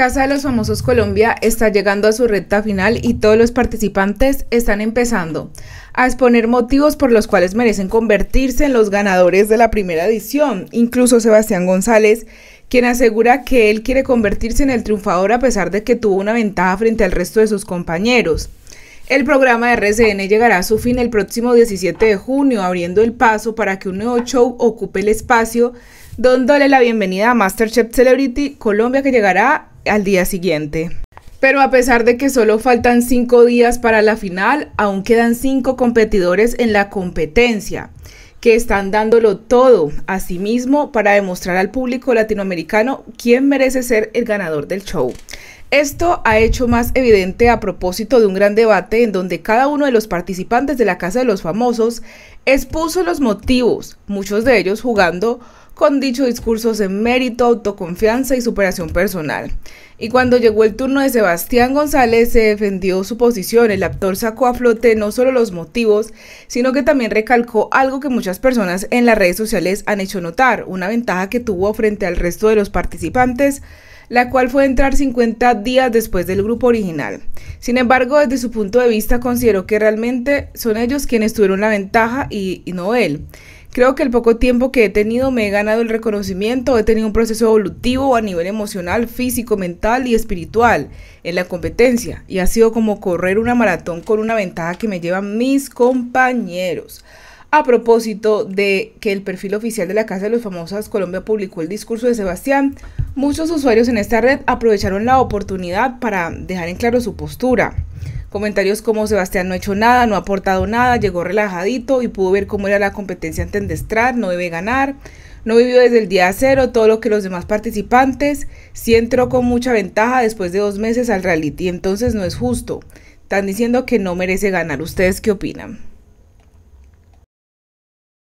Casa de los Famosos Colombia está llegando a su recta final y todos los participantes están empezando a exponer motivos por los cuales merecen convertirse en los ganadores de la primera edición. Incluso Sebastián González, quien asegura que él quiere convertirse en el triunfador a pesar de que tuvo una ventaja frente al resto de sus compañeros. El programa de RCN llegará a su fin el próximo 17 de junio, abriendo el paso para que un nuevo show ocupe el espacio, dándole la bienvenida a MasterChef Celebrity Colombia que llegará a al día siguiente. Pero a pesar de que solo faltan cinco días para la final, aún quedan cinco competidores en la competencia que están dándolo todo a sí mismo para demostrar al público latinoamericano quién merece ser el ganador del show. Esto ha hecho más evidente a propósito de un gran debate en donde cada uno de los participantes de la Casa de los Famosos expuso los motivos, muchos de ellos jugando con dicho discursos de mérito, autoconfianza y superación personal. Y cuando llegó el turno de Sebastián González, se defendió su posición. El actor sacó a flote no solo los motivos, sino que también recalcó algo que muchas personas en las redes sociales han hecho notar, una ventaja que tuvo frente al resto de los participantes la cual fue entrar 50 días después del grupo original. Sin embargo, desde su punto de vista consideró que realmente son ellos quienes tuvieron la ventaja y no él. Creo que el poco tiempo que he tenido me he ganado el reconocimiento, he tenido un proceso evolutivo a nivel emocional, físico, mental y espiritual en la competencia y ha sido como correr una maratón con una ventaja que me llevan mis compañeros. A propósito de que el perfil oficial de la Casa de los Famosos Colombia publicó el discurso de Sebastián, muchos usuarios en esta red aprovecharon la oportunidad para dejar en claro su postura. Comentarios como Sebastián no ha hecho nada, no ha aportado nada, llegó relajadito y pudo ver cómo era la competencia en Tendestrat, no debe ganar. No vivió desde el día cero todo lo que los demás participantes. Sí entró con mucha ventaja después de dos meses al reality, entonces no es justo. Están diciendo que no merece ganar. ¿Ustedes qué opinan?